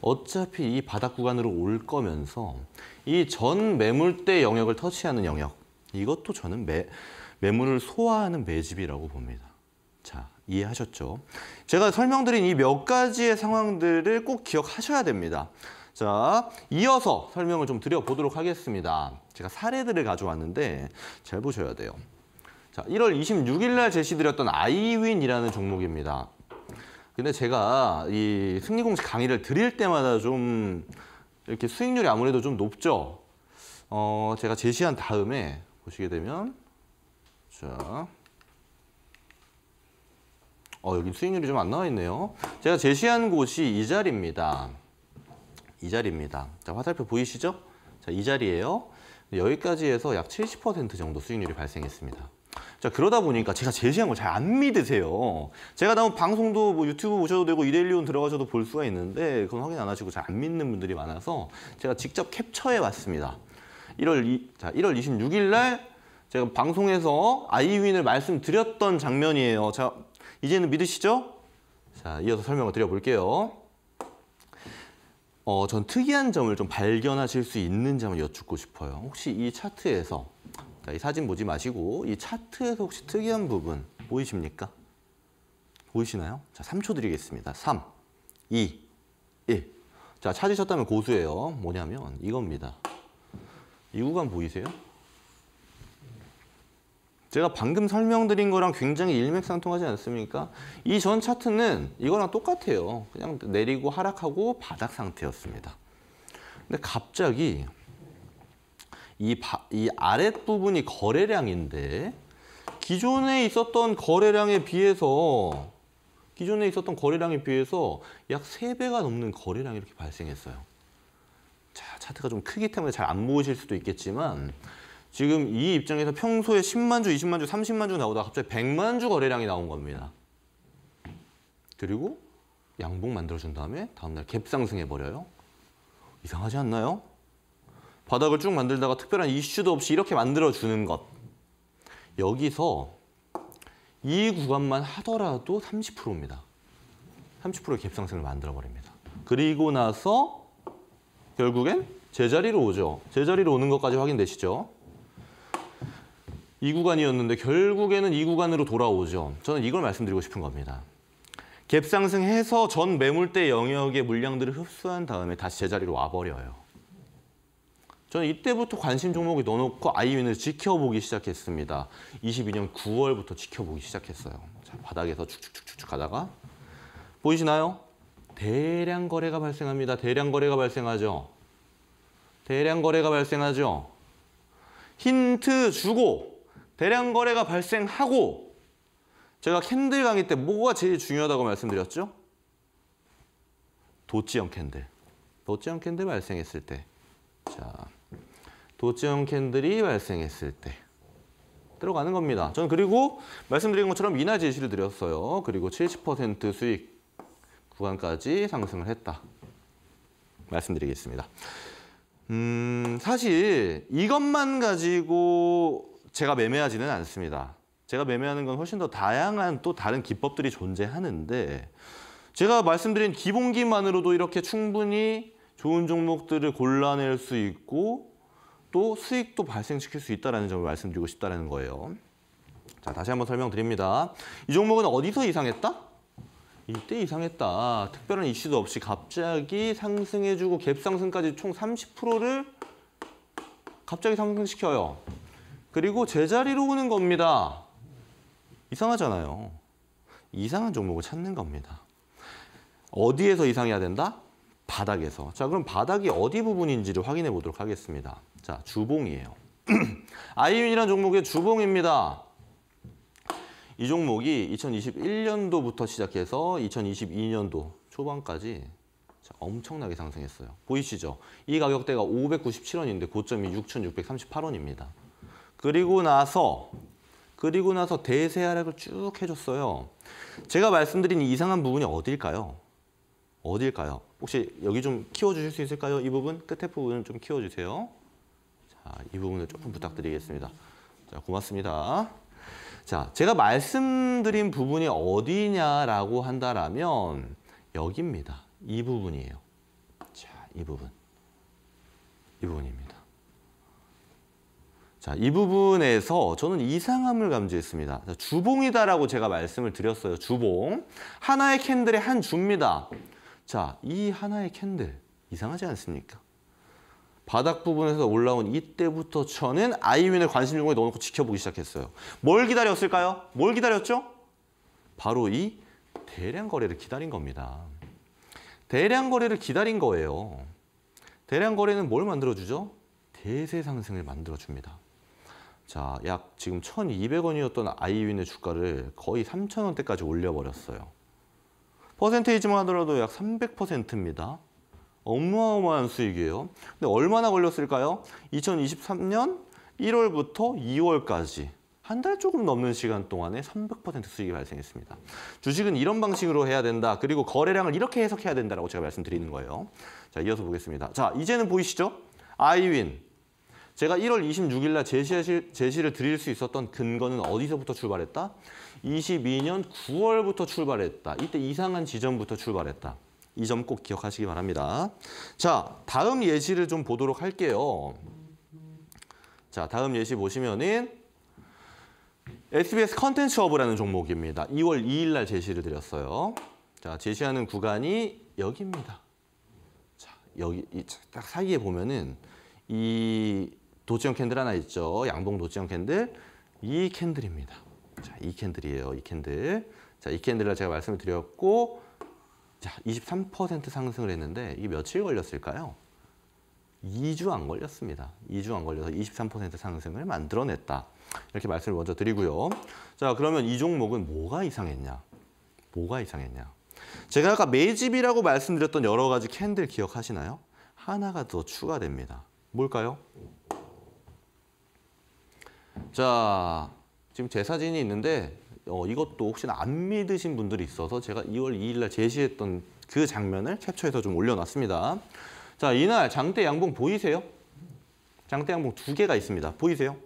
어차피 이 바닥 구간으로 올 거면서 이 전 매물대 영역을 터치하는 영역 이것도 저는 매, 매물을 소화하는 매집이라고 봅니다. 자, 이해하셨죠? 제가 설명드린 이 몇 가지의 상황들을 꼭 기억하셔야 됩니다. 자, 이어서 설명을 좀 드려보도록 하겠습니다. 제가 사례들을 가져왔는데 잘 보셔야 돼요. 자, 1월 26일 날 제시드렸던 아이윈이라는 종목입니다. 근데 제가 이 승리공식 강의를 드릴 때마다 좀 이렇게 수익률이 아무래도 좀 높죠. 어, 제가 제시한 다음에 보시게 되면 자. 어, 여기 수익률이 좀 안 나와 있네요. 제가 제시한 곳이 이 자리입니다. 이 자리입니다. 자, 화살표 보이시죠? 자, 이 자리예요. 여기까지 해서 약 70% 정도 수익률이 발생했습니다. 자 그러다 보니까 제가 제시한 걸 잘 안 믿으세요. 제가 나온 방송도 뭐 유튜브 보셔도 되고 이데일리온 들어가셔도 볼 수가 있는데 그건 확인 안 하시고 잘 안 믿는 분들이 많아서 제가 직접 캡처해 왔습니다. 1월 2, 자 1월 26일 날 제가 방송에서 아이윈을 말씀드렸던 장면이에요. 자 이제는 믿으시죠? 자 이어서 설명을 드려볼게요. 어, 전 특이한 점을 좀 발견하실 수 있는지 한번 여쭙고 싶어요. 혹시 이 차트에서, 그러니까 이 사진 보지 마시고 이 차트에서 혹시 특이한 부분 보이십니까? 보이시나요? 자, 3초 드리겠습니다. 3, 2, 1. 자, 찾으셨다면 고수예요. 뭐냐면 이겁니다. 이 구간 보이세요? 제가 방금 설명드린 거랑 굉장히 일맥상통하지 않습니까? 이 전 차트는 이거랑 똑같아요. 그냥 내리고 하락하고 바닥 상태였습니다. 근데 갑자기 이, 바, 이 아랫부분이 거래량인데 기존에 있었던 거래량에 비해서 기존에 있었던 거래량에 비해서 약 세배가 넘는 거래량이 이렇게 발생했어요. 자, 차트가 좀 크기 때문에 잘 안 보이실 수도 있겠지만 지금 이 입장에서 평소에 10만 주, 20만 주, 30만 주 나오다가 갑자기 100만 주 거래량이 나온 겁니다. 그리고 양봉 만들어준 다음에 다음날 갭상승해버려요. 이상하지 않나요? 바닥을 쭉 만들다가 특별한 이슈도 없이 이렇게 만들어주는 것. 여기서 이 구간만 하더라도 30%입니다. 30%의 갭상승을 만들어버립니다. 그리고 나서 결국엔 제자리로 오죠. 제자리로 오는 것까지 확인되시죠? 이 구간이었는데 결국에는 이 구간으로 돌아오죠. 저는 이걸 말씀드리고 싶은 겁니다. 갭 상승해서 전 매물대 영역의 물량들을 흡수한 다음에 다시 제자리로 와버려요. 저는 이때부터 관심 종목에 넣어놓고 아이윈을 지켜보기 시작했습니다. 22년 9월부터 지켜보기 시작했어요. 자, 바닥에서 쭉쭉쭉쭉 가다가 보이시나요? 대량 거래가 발생합니다. 대량 거래가 발생하죠. 대량 거래가 발생하죠. 힌트 주고 대량 거래가 발생하고 제가 캔들 강의 때 뭐가 제일 중요하다고 말씀드렸죠? 도치형 캔들. 도치형 캔들 발생했을 때. 자, 도치형 캔들이 발생했을 때. 들어가는 겁니다. 저는 그리고 말씀드린 것처럼 인하 제시를 드렸어요. 그리고 70% 수익 구간까지 상승을 했다. 말씀드리겠습니다. 음, 사실 이것만 가지고 제가 매매하지는 않습니다. 제가 매매하는 건 훨씬 더 다양한 또 다른 기법들이 존재하는데 제가 말씀드린 기본기만으로도 이렇게 충분히 좋은 종목들을 골라낼 수 있고 또 수익도 발생시킬 수 있다는 점을 말씀드리고 싶다는 거예요. 자 다시 한번 설명드립니다. 이 종목은 어디서 이상했다? 이때 이상했다. 특별한 이슈도 없이 갑자기 상승해주고 갭상승까지 총 30%를 갑자기 상승시켜요. 그리고 제자리로 오는 겁니다. 이상하잖아요. 이상한 종목을 찾는 겁니다. 어디에서 이상해야 된다? 바닥에서. 자, 그럼 바닥이 어디 부분인지를 확인해 보도록 하겠습니다. 자, 주봉이에요. 아이윈이라는 종목의 주봉입니다. 이 종목이 2021년도부터 시작해서 2022년도 초반까지 엄청나게 상승했어요. 보이시죠? 이 가격대가 597원인데 고점이 6,638원입니다. 그리고 나서 그리고 나서 대세 하락을 쭉 해줬어요. 제가 말씀드린 이상한 부분이 어딜까요? 어딜까요? 혹시 여기 좀 키워주실 수 있을까요? 이 부분 끝에 부분좀 키워주세요. 자, 이 부분을 조금 부탁드리겠습니다. 자, 고맙습니다. 자, 제가 말씀드린 부분이 어디냐라고 한다라면 여기입니다. 이 부분이에요. 자, 이 부분. 이 부분입니다. 자, 이 부분에서 저는 이상함을 감지했습니다. 주봉이다라고 제가 말씀을 드렸어요. 주봉. 하나의 캔들의 한 줍니다. 자, 이 하나의 캔들. 이상하지 않습니까? 바닥 부분에서 올라온 이때부터 저는 아이윈을 관심 종목에 넣어놓고 지켜보기 시작했어요. 뭘 기다렸을까요? 뭘 기다렸죠? 바로 이 대량 거래를 기다린 겁니다. 대량 거래를 기다린 거예요. 대량 거래는 뭘 만들어주죠? 대세 상승을 만들어줍니다. 자, 약 지금 1,200원이었던 아이윈의 주가를 거의 3,000원대까지 올려버렸어요. 퍼센테이지만 하더라도 약 300%입니다. 어마어마한 수익이에요. 근데 얼마나 걸렸을까요? 2023년 1월부터 2월까지 한 달 조금 넘는 시간 동안에 300% 수익이 발생했습니다. 주식은 이런 방식으로 해야 된다. 그리고 거래량을 이렇게 해석해야 된다라고 제가 말씀드리는 거예요. 자, 이어서 보겠습니다. 자, 이제는 보이시죠? 아이윈 제가 1월 26일 날 제시하실, 제시를 드릴 수 있었던 근거는 어디서부터 출발했다? 22년 9월부터 출발했다. 이때 이상한 지점부터 출발했다. 이 점 꼭 기억하시기 바랍니다. 자, 다음 예시를 좀 보도록 할게요. 자, 다음 예시 보시면은 SBS 컨텐츠 허브라는 종목입니다. 2월 2일 날 제시를 드렸어요. 자, 제시하는 구간이 여기입니다. 자, 여기 딱 사이에 보면은 이 도지형 캔들 하나 있죠. 양봉 도지형 캔들. 이 캔들입니다. 자, 이 캔들이에요. 이 캔들. 자, 이 캔들을 제가 말씀을 드렸고 자, 23% 상승을 했는데 이게 며칠 걸렸을까요? 2주 안 걸렸습니다. 2주 안 걸려서 23% 상승을 만들어냈다. 이렇게 말씀을 먼저 드리고요. 자, 그러면 이 종목은 뭐가 이상했냐? 뭐가 이상했냐? 제가 아까 매집이라고 말씀드렸던 여러 가지 캔들 기억하시나요? 하나가 더 추가됩니다. 뭘까요? 자, 지금 제 사진이 있는데 어, 이것도 혹시나 안 믿으신 분들이 있어서 제가 2월 2일 날 제시했던 그 장면을 캡처해서 좀 올려놨습니다. 자, 이날 장대 양봉 보이세요? 장대 양봉 두 개가 있습니다. 보이세요?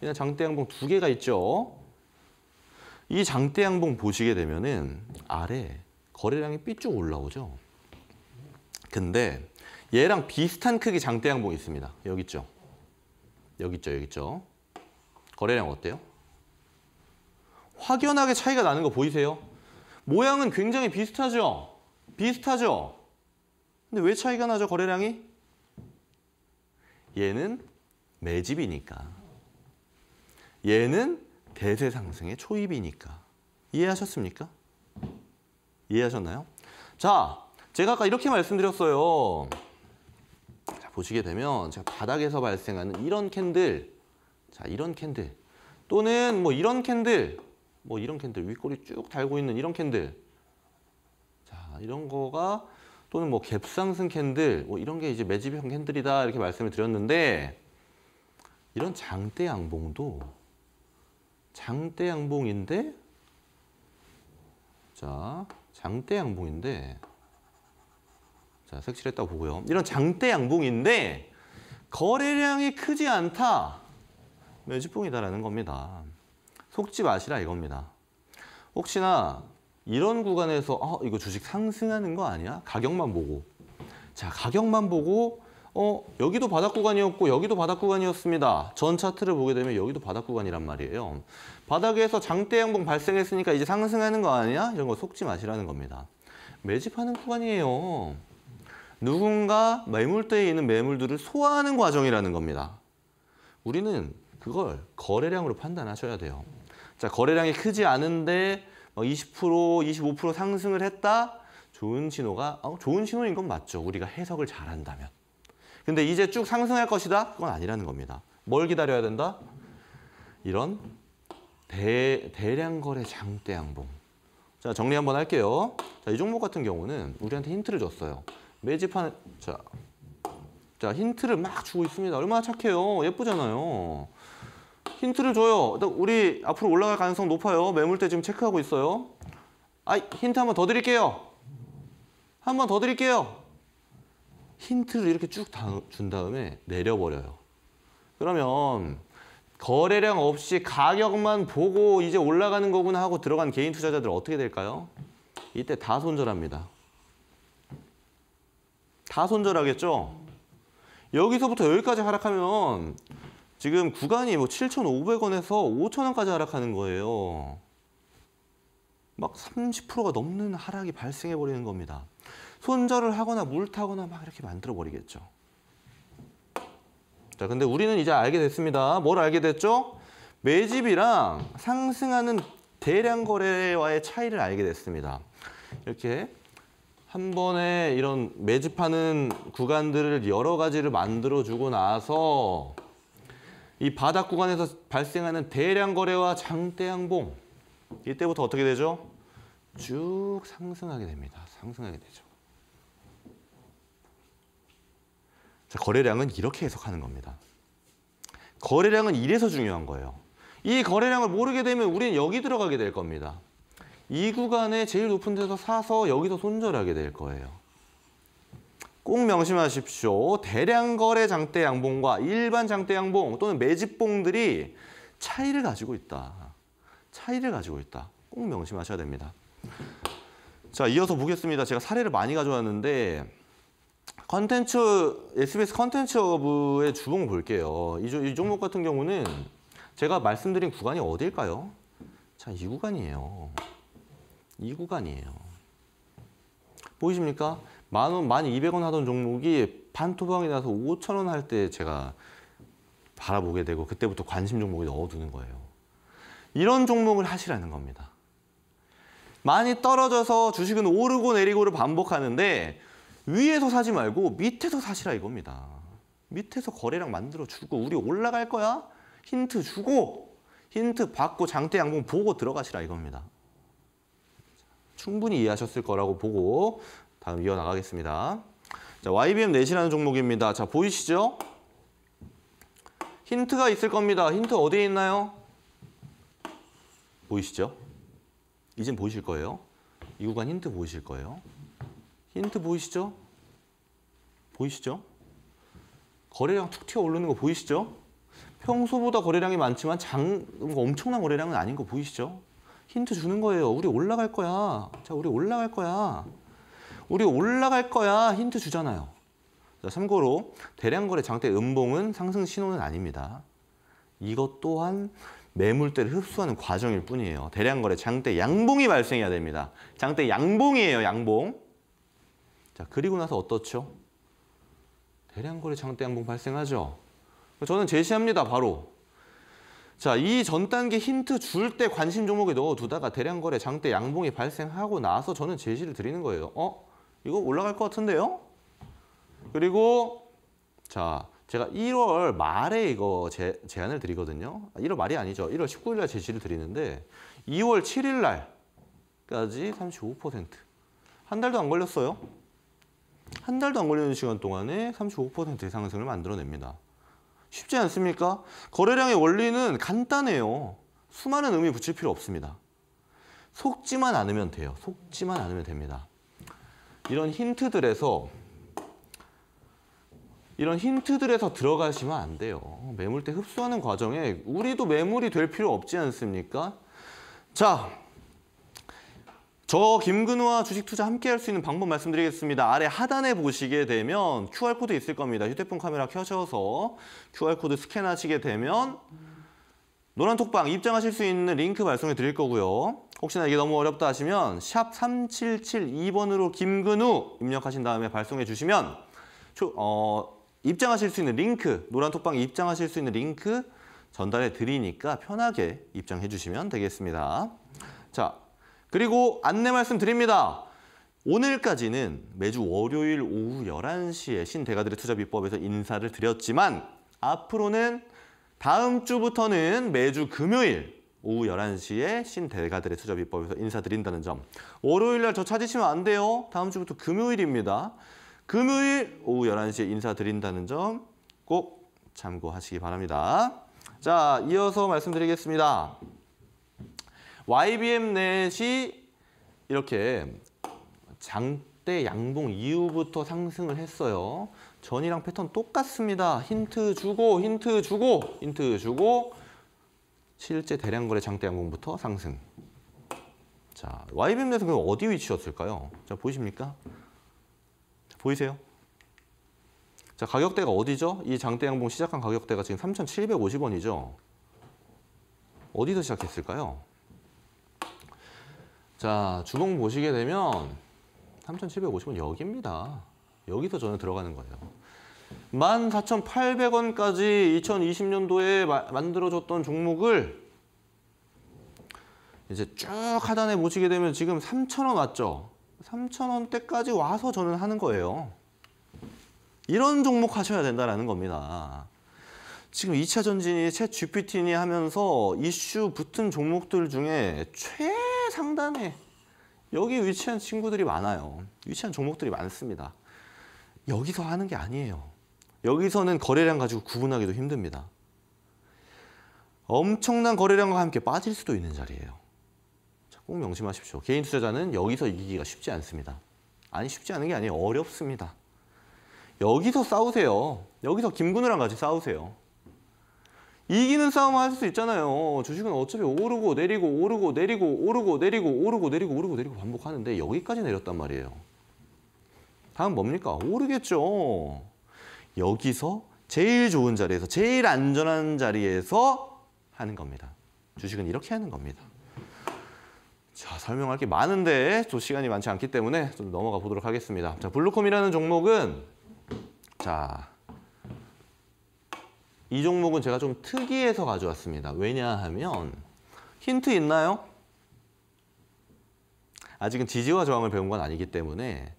이날 장대 양봉 두 개가 있죠. 이 장대 양봉 보시게 되면은 아래 거래량이 삐쭉 올라오죠. 근데 얘랑 비슷한 크기 장대 양봉이 있습니다. 여기 있죠. 여기 있죠. 여기 있죠. 거래량 어때요? 확연하게 차이가 나는 거 보이세요? 모양은 굉장히 비슷하죠? 비슷하죠? 근데 왜 차이가 나죠, 거래량이? 얘는 매집이니까. 얘는 대세 상승의 초입이니까. 이해하셨습니까? 이해하셨나요? 자, 제가 아까 이렇게 말씀드렸어요. 자, 보시게 되면 제가 바닥에서 발생하는 이런 캔들 자, 이런 캔들. 또는 뭐 이런 캔들. 뭐 이런 캔들. 윗골이쭉 달고 있는 이런 캔들. 자, 이런 거가 또는 뭐 갭상승 캔들. 뭐 이런 게 이제 매집형 캔들이다. 이렇게 말씀을 드렸는데 이런 장대 양봉도 장대 양봉인데 자, 장대 양봉인데 자, 색칠했다고 보고요. 이런 장대 양봉인데 거래량이 크지 않다. 매주봉이다라는 겁니다. 속지 마시라 이겁니다. 혹시나 이런 구간에서 어, 이거 주식 상승하는 거 아니야? 가격만 보고. 자, 가격만 보고 어, 여기도 바닥 구간이었고 여기도 바닥 구간이었습니다. 전 차트를 보게 되면 여기도 바닥 구간이란 말이에요. 바닥에서 장대 양봉 발생했으니까 이제 상승하는 거 아니야? 이런 거 속지 마시라는 겁니다. 매집하는 구간이에요. 누군가 매물대에 있는 매물들을 소화하는 과정이라는 겁니다. 우리는 그걸 거래량으로 판단하셔야 돼요. 자, 거래량이 크지 않은데 20%, 뭐 25% 상승을 했다? 좋은 신호가 어, 좋은 신호인 건 맞죠. 우리가 해석을 잘한다면. 근데 이제 쭉 상승할 것이다? 그건 아니라는 겁니다. 뭘 기다려야 된다? 이런 대, 대량 거래 장대 양봉. 자, 정리 한번 할게요. 자, 이 종목 같은 경우는 우리한테 힌트를 줬어요. 매집하는 자. 자, 힌트를 막 주고 있습니다. 얼마나 착해요. 예쁘잖아요. 힌트를 줘요. 우리 앞으로 올라갈 가능성 높아요. 매물대 지금 체크하고 있어요. 아, 힌트 한 번 더 드릴게요. 한 번 더 드릴게요. 힌트를 이렇게 쭉 준 다음에 내려버려요. 그러면 거래량 없이 가격만 보고 이제 올라가는 거구나 하고 들어간 개인 투자자들 어떻게 될까요? 이때 다 손절합니다. 다 손절하겠죠? 여기서부터 여기까지 하락하면 지금 구간이 뭐 7,500원에서 5,000원까지 하락하는 거예요. 막 30%가 넘는 하락이 발생해 버리는 겁니다. 손절을 하거나 물타거나 막 이렇게 만들어 버리겠죠. 자, 근데 우리는 이제 알게 됐습니다. 뭘 알게 됐죠? 매집이랑 상승하는 대량 거래와의 차이를 알게 됐습니다. 이렇게 한 번에 이런 매집하는 구간들을 여러 가지를 만들어주고 나서 이 바닥 구간에서 발생하는 대량 거래와 장대 양봉 이때부터 어떻게 되죠? 쭉 상승하게 됩니다. 상승하게 되죠. 자, 거래량은 이렇게 해석하는 겁니다. 거래량은 이래서 중요한 거예요. 이 거래량을 모르게 되면 우리는 여기 들어가게 될 겁니다. 이 구간에 제일 높은 데서 사서 여기서 손절하게 될 거예요. 꼭 명심하십시오. 대량 거래 장대 양봉과 일반 장대 양봉 또는 매집봉들이 차이를 가지고 있다. 차이를 가지고 있다. 꼭 명심하셔야 됩니다. 자, 이어서 보겠습니다. 제가 사례를 많이 가져왔는데 컨텐츠 SBS 컨텐츠 어부의 주봉 볼게요. 이, 이 종목 같은 경우는 제가 말씀드린 구간이 어디일까요? 자, 이 구간이에요. 이 구간이에요. 보이십니까? 만 원, 만 이백 원 하던 종목이 반토방이 나서 오천 원 할 때 제가 바라보게 되고 그때부터 관심 종목에 넣어두는 거예요. 이런 종목을 하시라는 겁니다. 많이 떨어져서 주식은 오르고 내리고를 반복하는데 위에서 사지 말고 밑에서 사시라 이겁니다. 밑에서 거래량 만들어주고 우리 올라갈 거야? 힌트 주고 힌트 받고 장대 양봉 보고 들어가시라 이겁니다. 충분히 이해하셨을 거라고 보고 다음 이어나가겠습니다. 자, YBM 넷이라는 종목입니다. 자, 보이시죠? 힌트가 있을 겁니다. 힌트 어디에 있나요? 보이시죠? 이젠 보이실 거예요. 이 구간 힌트 보이실 거예요. 힌트 보이시죠? 보이시죠? 거래량 툭 튀어 오르는 거 보이시죠? 평소보다 거래량이 많지만 장 엄청난 거래량은 아닌 거 보이시죠? 힌트 주는 거예요. 우리 올라갈 거야. 자, 우리 올라갈 거야. 우리 올라갈 거야 힌트 주잖아요. 참고로 대량 거래 장대 음봉은 상승 신호는 아닙니다. 이것 또한 매물대를 흡수하는 과정일 뿐이에요. 대량 거래 장대 양봉이 발생해야 됩니다. 장대 양봉이에요, 양봉. 자, 그리고 나서 어떻죠? 대량 거래 장대 양봉 발생하죠. 저는 제시합니다, 바로. 자, 이 전 단계 힌트 줄 때 관심 종목에 넣어두다가 대량 거래 장대 양봉이 발생하고 나서 저는 제시를 드리는 거예요. 어? 이거 올라갈 것 같은데요? 그리고 자 제가 1월 말에 이거 제, 제안을 드리거든요. 1월 아, 말이 아니죠. 1월 19일 날 제시를 드리는데 2월 7일 날까지 35%. 한 달도 안 걸렸어요. 한 달도 안 걸리는 시간 동안에 35%의 상승을 만들어냅니다. 쉽지 않습니까? 거래량의 원리는 간단해요. 수많은 의미 붙일 필요 없습니다. 속지만 않으면 돼요. 속지만 않으면 됩니다. 이런 힌트들에서 이런 힌트들에서 들어가시면 안 돼요. 매물대 흡수하는 과정에 우리도 매물이 될 필요 없지 않습니까? 자, 저 김근우와 주식 투자 함께 할 수 있는 방법 말씀드리겠습니다. 아래 하단에 보시게 되면 QR코드 있을 겁니다. 휴대폰 카메라 켜셔서 QR코드 스캔하시게 되면 노란 톡방 입장하실 수 있는 링크 발송해 드릴 거고요. 혹시나 이게 너무 어렵다 하시면 샵 3772번으로 김근우 입력하신 다음에 발송해 주시면 어, 입장하실 수 있는 링크, 노란 톡방 입장하실 수 있는 링크 전달해 드리니까 편하게 입장해 주시면 되겠습니다. 자, 그리고 안내 말씀드립니다. 오늘까지는 매주 월요일 오후 11시에 신대가들의 투자비법에서 인사를 드렸지만 앞으로는 다음 주부터는 매주 금요일 오후 11시에 신대가들의 투자비법에서 인사드린다는 점. 월요일 날 저 찾으시면 안 돼요. 다음 주부터 금요일입니다. 금요일 오후 11시에 인사드린다는 점 꼭 참고하시기 바랍니다. 자, 이어서 말씀드리겠습니다. YBM 넷이 이렇게 장대 양봉 이후부터 상승을 했어요. 전이랑 패턴 똑같습니다. 힌트 주고 힌트 주고 힌트 주고 실제 대량거래 장대 양봉부터 상승. 자, YBM에서 그럼 어디 위치였을까요? 자, 보이십니까? 보이세요? 자, 가격대가 어디죠? 이 장대 양봉 시작한 가격대가 지금 3,750원이죠. 어디서 시작했을까요? 자, 주봉 보시게 되면 3,750원 여기입니다. 여기서 저는 들어가는 거예요. 14,800원까지 2020년도에 마, 만들어졌던 종목을 이제 쭉 하단에 모시게 되면 지금 3,000원 왔죠? 3,000원대까지 와서 저는 하는 거예요. 이런 종목 하셔야 된다라는 겁니다. 지금 2차 전진이 채 GPT니 하면서 이슈 붙은 종목들 중에 최상단에 여기 위치한 친구들이 많아요. 위치한 종목들이 많습니다. 여기서 하는 게 아니에요. 여기서는 거래량 가지고 구분하기도 힘듭니다. 엄청난 거래량과 함께 빠질 수도 있는 자리예요. 꼭 명심하십시오. 개인 투자자는 여기서 이기기가 쉽지 않습니다. 아니 쉽지 않은 게 아니에요. 어렵습니다. 여기서 싸우세요. 여기서 김군우랑 같이 싸우세요. 이기는 싸움 을할 수 있잖아요. 주식은 어차피 오르고 내리고 오르고 내리고 오르고 내리고 오르고 내리고 오르고 내리고 반복하는데 여기까지 내렸단 말이에요. 다음 뭡니까? 오르겠죠. 여기서 제일 좋은 자리에서 제일 안전한 자리에서 하는 겁니다. 주식은 이렇게 하는 겁니다. 자, 설명할 게 많은데 또 시간이 많지 않기 때문에 좀 넘어가 보도록 하겠습니다. 자, 블루콤이라는 종목은 자, 이 종목은 제가 좀 특이해서 가져왔습니다. 왜냐하면 힌트 있나요? 아직은 지지와 저항을 배운 건 아니기 때문에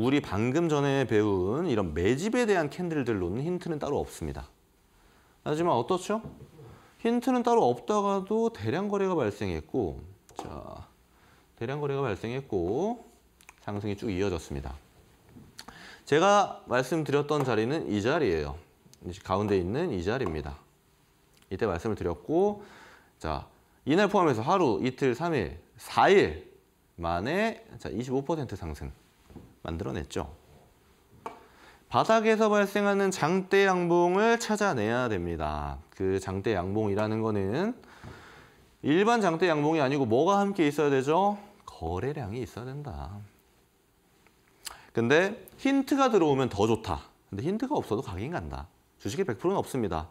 우리 방금 전에 배운 이런 매집에 대한 캔들들로는 힌트는 따로 없습니다. 하지만 어떻죠? 힌트는 따로 없다가도 대량 거래가 발생했고 자 대량 거래가 발생했고 상승이 쭉 이어졌습니다. 제가 말씀드렸던 자리는 이 자리예요. 가운데 있는 이 자리입니다. 이때 말씀을 드렸고 자 이날 포함해서 하루, 이틀, 삼일 4일 만에 자 25% 상승 만들어냈죠. 바닥에서 발생하는 장대 양봉을 찾아내야 됩니다. 그 장대 양봉이라는 거는 일반 장대 양봉이 아니고 뭐가 함께 있어야 되죠? 거래량이 있어야 된다. 근데 힌트가 들어오면 더 좋다. 근데 힌트가 없어도 가긴 간다. 주식에 100%는 없습니다.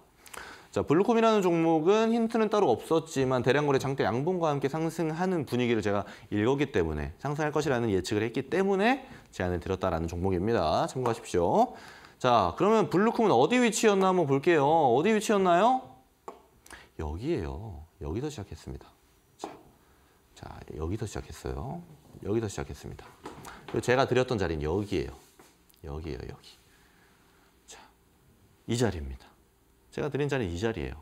자, 블루콤이라는 종목은 힌트는 따로 없었지만 대량 거래 장대 양봉과 함께 상승하는 분위기를 제가 읽었기 때문에 상승할 것이라는 예측을 했기 때문에 제안을 드렸다라는 종목입니다. 참고하십시오. 자, 그러면 블루콤은 어디 위치였나 한번 볼게요. 어디 위치였나요? 여기에요. 여기서 시작했습니다. 자, 여기서 시작했어요. 여기서 시작했습니다. 그리고 제가 드렸던 자리는 여기예요. 여기예요, 여기. 자, 이 자리입니다. 제가 드린 자리는 이 자리예요.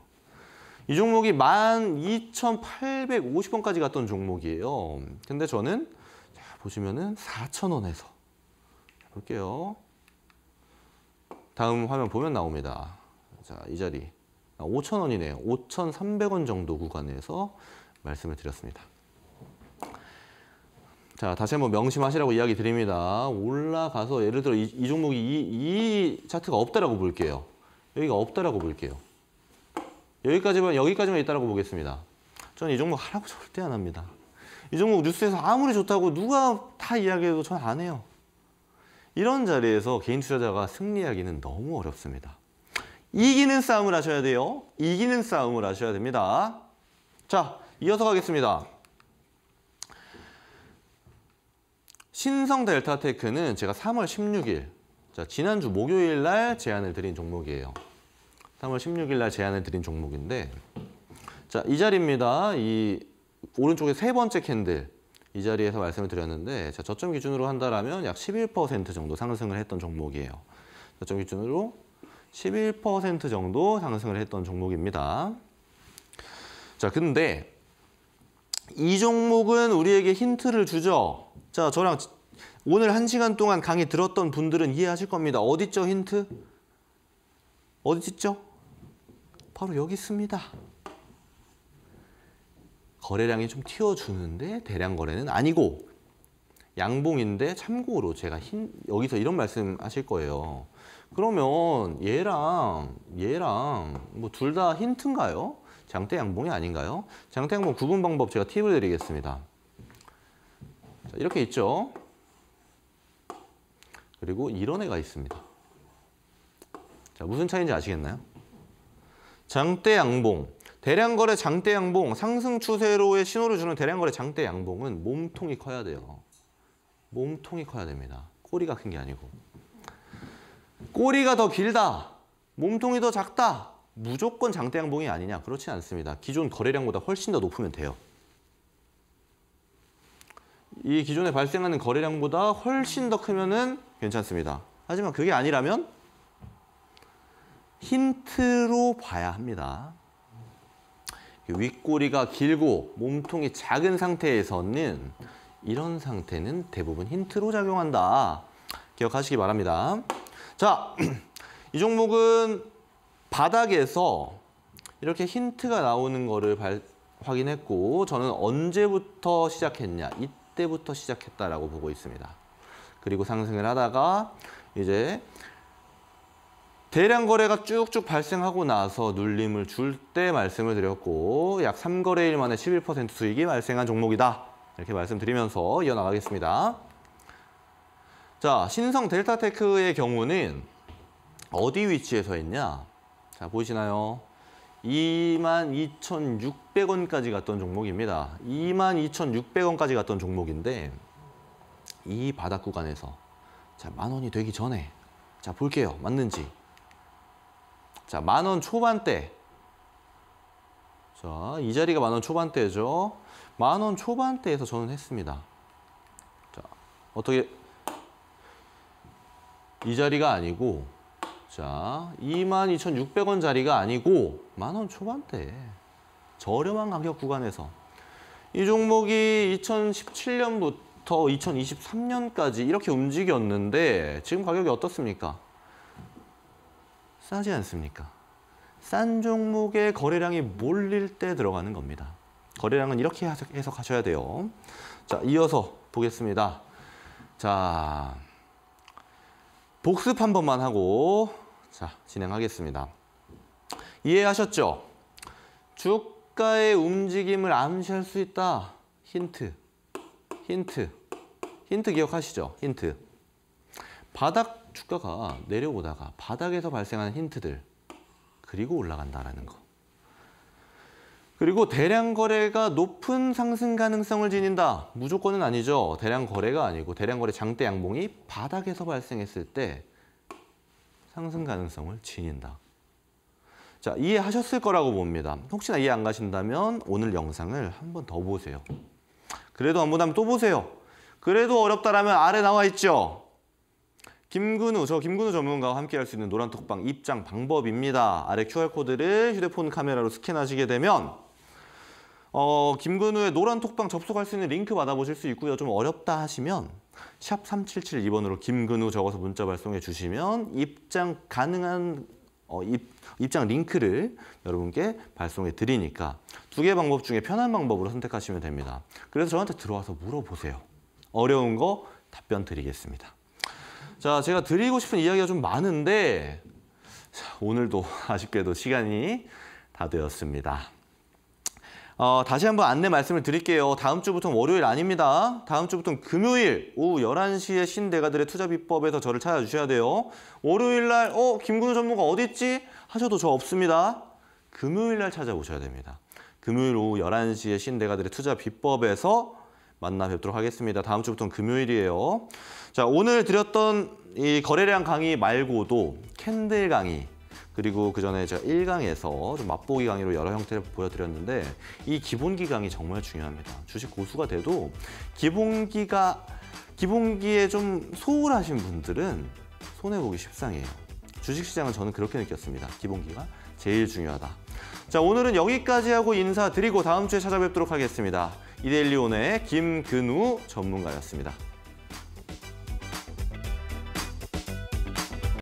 이 종목이 12,850원까지 갔던 종목이에요. 근데 저는 보시면은 4,000원에서 볼게요. 다음 화면 보면 나옵니다. 자, 이 자리 5,000원이네요. 아, 5,300원 정도 구간에서 말씀을 드렸습니다. 자, 다시 한번 명심하시라고 이야기 드립니다. 올라가서 예를 들어 이, 이 종목이 이, 이 차트가 없다라고 볼게요. 여기가 없다라고 볼게요. 여기까지만 여기까지만 있다라고 보겠습니다. 저는 이 종목 하라고 절대 안 합니다. 이 종목 뉴스에서 아무리 좋다고 누가 다 이야기해도 저는 안 해요. 이런 자리에서 개인 투자자가 승리하기는 너무 어렵습니다. 이기는 싸움을 하셔야 돼요. 이기는 싸움을 하셔야 됩니다. 자, 이어서 가겠습니다. 신성 델타테크는 제가 3월 16일, 자, 지난주 목요일 날 제안을 드린 종목이에요. 3월 16일 날제안해 드린 종목인데 자, 이 자리입니다. 이 오른쪽에 세 번째 캔들 이 자리에서 말씀을 드렸는데 자, 저점 기준으로 한다라면 약 11% 정도 상승을 했던 종목이에요. 저점 기준으로 11% 정도 상승을 했던 종목입니다. 자, 근데 이 종목은 우리에게 힌트를 주죠. 자, 저랑 오늘 한시간 동안 강의 들었던 분들은 이해하실 겁니다. 어디죠 힌트? 어디 있죠? 바로 여기 있습니다. 거래량이 좀 튀어주는데 대량 거래는 아니고 양봉인데 참고로 제가 흰, 여기서 이런 말씀 하실 거예요. 그러면 얘랑 얘랑 뭐 둘 다 힌트인가요? 장대 양봉이 아닌가요? 장대 양봉 구분 방법 제가 팁을 드리겠습니다. 자, 이렇게 있죠. 그리고 이런 애가 있습니다. 자, 무슨 차이인지 아시겠나요? 장대 양봉. 대량 거래 장대 양봉, 상승 추세로의 신호를 주는 대량 거래 장대 양봉은 몸통이 커야 돼요. 몸통이 커야 됩니다. 꼬리가 큰 게 아니고. 꼬리가 더 길다. 몸통이 더 작다. 무조건 장대 양봉이 아니냐? 그렇지 않습니다. 기존 거래량보다 훨씬 더 높으면 돼요. 이 기존에 발생하는 거래량보다 훨씬 더 크면은 괜찮습니다. 하지만 그게 아니라면 힌트로 봐야 합니다. 그 윗꼬리가 길고 몸통이 작은 상태에서는 이런 상태는 대부분 힌트로 작용한다. 기억하시기 바랍니다. 자, 이 종목은 바닥에서 이렇게 힌트가 나오는 거를 발, 확인했고 저는 언제부터 시작했냐 이때부터 시작했다라고 보고 있습니다. 그리고 상승을 하다가 이제 대량 거래가 쭉쭉 발생하고 나서 눌림을 줄 때 말씀을 드렸고 약 3거래일 만에 11% 수익이 발생한 종목이다. 이렇게 말씀드리면서 이어나가겠습니다. 자, 신성 델타테크의 경우는 어디 위치에서 있냐? 자, 보이시나요? 22,600원까지 갔던 종목입니다. 22,600원까지 갔던 종목인데 이 바닥 구간에서 자, 만 원이 되기 전에 자, 볼게요. 맞는지. 자, 만 원 초반대. 자, 이 자리가 만 원 초반대죠. 만 원 초반대에서 저는 했습니다. 자, 어떻게 이 자리가 아니고 자, 22,600원 자리가 아니고 만 원 초반대. 저렴한 가격 구간에서 이 종목이 2017년부터 2023년까지 이렇게 움직였는데 지금 가격이 어떻습니까? 싸지 않습니까? 싼 종목의 거래량이 몰릴 때 들어가는 겁니다. 거래량은 이렇게 해석하셔야 돼요. 자, 이어서 보겠습니다. 자, 복습 한 번만 하고 자 진행하겠습니다. 이해하셨죠? 주가의 움직임을 암시할 수 있다. 힌트, 힌트, 힌트 기억하시죠? 힌트. 바닥 주가가 내려오다가 바닥에서 발생하는 힌트들 그리고 올라간다라는 거. 그리고 대량 거래가 높은 상승 가능성을 지닌다. 무조건은 아니죠. 대량 거래가 아니고 대량 거래 장대 양봉이 바닥에서 발생했을 때 상승 가능성을 지닌다. 자, 이해하셨을 거라고 봅니다. 혹시나 이해 안 가신다면 오늘 영상을 한 번 더 보세요. 그래도 안 본다면 또 보세요. 그래도 어렵다라면 아래 나와 있죠. 김근우, 저 김근우 전문가와 함께할 수 있는 노란톡방 입장 방법입니다. 아래 QR코드를 휴대폰 카메라로 스캔하시게 되면 어, 김근우의 노란톡방 접속할 수 있는 링크 받아보실 수 있고요. 좀 어렵다 하시면 샵 3772번으로 김근우 적어서 문자 발송해 주시면 입장 가능한 어, 입, 입장 링크를 여러분께 발송해 드리니까 두 개 방법 중에 편한 방법으로 선택하시면 됩니다. 그래서 저한테 들어와서 물어보세요. 어려운 거 답변 드리겠습니다. 자, 제가 드리고 싶은 이야기가 좀 많은데 자, 오늘도 아쉽게도 시간이 다 되었습니다. 어, 다시 한번 안내 말씀을 드릴게요. 다음 주부터 월요일 아닙니다. 다음 주부터 금요일 오후 11시에 신대가들의 투자 비법에서 저를 찾아주셔야 돼요. 월요일 날 어, 김근우 전문가 어디 있지? 하셔도 저 없습니다. 금요일 날 찾아오셔야 됩니다. 금요일 오후 11시에 신대가들의 투자 비법에서 만나 뵙도록 하겠습니다. 다음 주부터는 금요일이에요. 자 오늘 드렸던 이 거래량 강의 말고도 캔들 강의 그리고 그 전에 제가 1강에서 좀 맛보기 강의로 여러 형태를 보여드렸는데 이 기본기 강의 정말 중요합니다. 주식 고수가 돼도 기본기가 기본기에 좀 소홀하신 분들은 손해보기 십상이에요. 주식시장은 저는 그렇게 느꼈습니다. 기본기가 제일 중요하다. 자 오늘은 여기까지 하고 인사드리고 다음 주에 찾아뵙도록 하겠습니다. 이데일리온의 김근우 전문가였습니다.